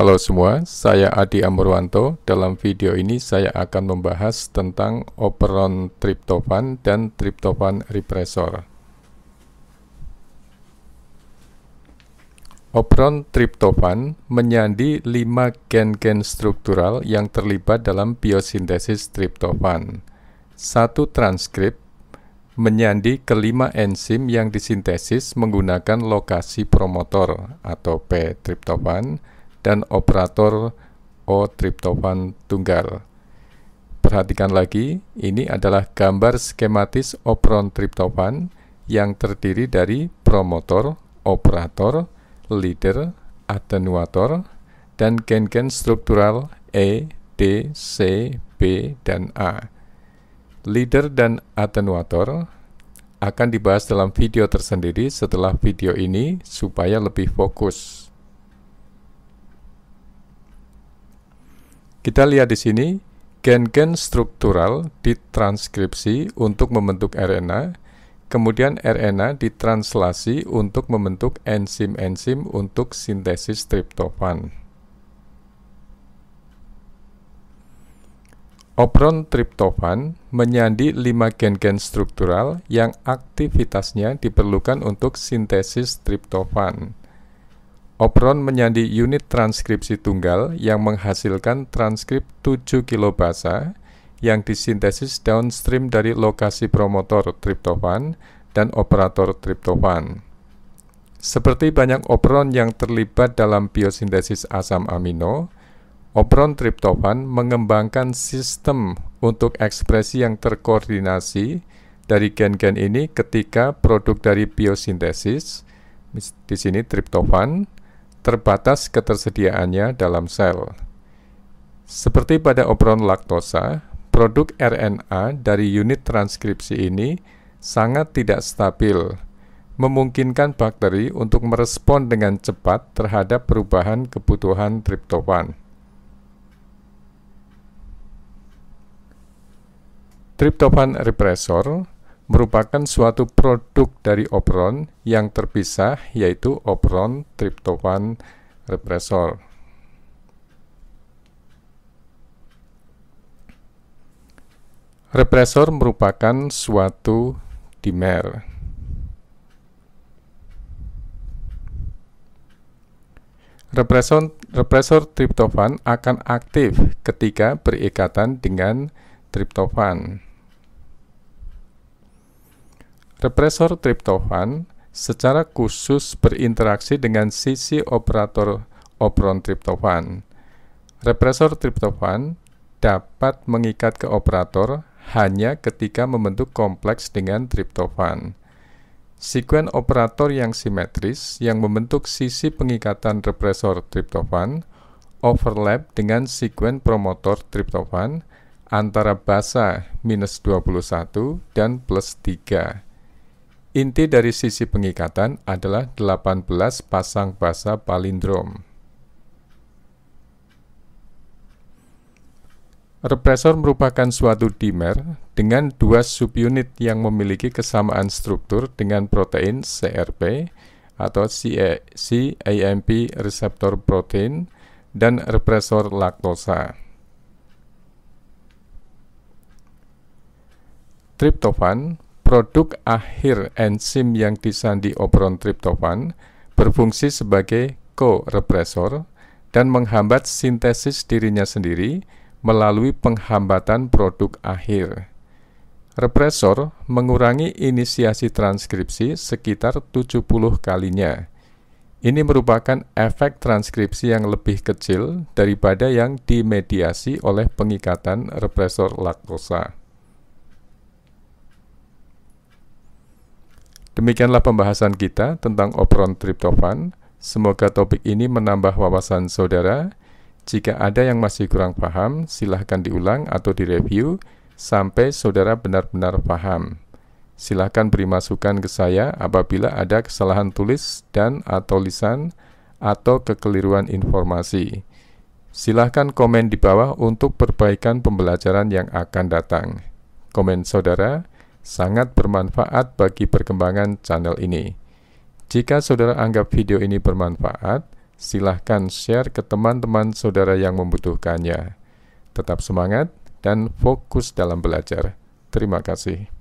Halo semua, saya Adi Amurwanto. Dalam video ini saya akan membahas tentang operon triptofan dan triptofan repressor. Operon triptofan menyandi 5 gen-gen struktural yang terlibat dalam biosintesis triptofan. Satu transkrip menyandi kelima enzim yang disintesis menggunakan lokasi promotor atau P-triptofan, dan operator O triptofan tunggal. Perhatikan lagi, ini adalah gambar skematis operon triptofan yang terdiri dari promotor, operator, leader, atenuator, dan gen-gen struktural E, D, C, B, dan A. Leader dan atenuator akan dibahas dalam video tersendiri setelah video ini supaya lebih fokus. Kita lihat di sini gen-gen struktural ditranskripsi untuk membentuk RNA, kemudian RNA ditranslasi untuk membentuk enzim-enzim untuk sintesis triptofan. Operon triptofan menyandi lima gen-gen struktural yang aktivitasnya diperlukan untuk sintesis triptofan. Opron menyandi unit transkripsi tunggal yang menghasilkan transkrip 7 kilobasa yang disintesis downstream dari lokasi promotor triptofan dan operator triptofan. Seperti banyak operon yang terlibat dalam biosintesis asam amino, operon triptofan mengembangkan sistem untuk ekspresi yang terkoordinasi dari gen-gen ini ketika produk dari biosintesis, di sini triptofan, terbatas ketersediaannya dalam sel. Seperti pada operon laktosa, produk RNA dari unit transkripsi ini sangat tidak stabil, memungkinkan bakteri untuk merespon dengan cepat terhadap perubahan kebutuhan triptofan. Triptofan repressor merupakan suatu produk dari operon yang terpisah yaitu operon triptofan repressor. Represor merupakan suatu dimer. Represor, represor triptofan akan aktif ketika berikatan dengan triptofan. Represor triptofan secara khusus berinteraksi dengan sisi operator opron triptofan. Represor triptofan dapat mengikat ke operator hanya ketika membentuk kompleks dengan triptofan. Sekuen operator yang simetris yang membentuk sisi pengikatan represor triptofan overlap dengan sekuen promotor triptofan antara basa minus 21 dan plus 3 Inti dari sisi pengikatan adalah 18 pasang basa palindrom. Represor merupakan suatu dimer dengan dua subunit yang memiliki kesamaan struktur dengan protein CRP atau CAMP reseptor protein dan represor laktosa. Triptofan Produk akhir enzim yang disandi operon triptofan berfungsi sebagai korepresor dan menghambat sintesis dirinya sendiri melalui penghambatan produk akhir. Represor mengurangi inisiasi transkripsi sekitar 70 kalinya. Ini merupakan efek transkripsi yang lebih kecil daripada yang dimediasi oleh pengikatan represor laktosa. Demikianlah pembahasan kita tentang operon triptofan. Semoga topik ini menambah wawasan saudara. Jika ada yang masih kurang paham, silahkan diulang atau direview sampai saudara benar-benar paham. Silahkan beri masukan ke saya apabila ada kesalahan tulis dan atau lisan atau kekeliruan informasi. Silahkan komen di bawah untuk perbaikan pembelajaran yang akan datang. Komen saudara, sangat bermanfaat bagi perkembangan channel ini. Jika saudara anggap video ini bermanfaat, silahkan share ke teman-teman saudara yang membutuhkannya. Tetap semangat dan fokus dalam belajar. Terima kasih.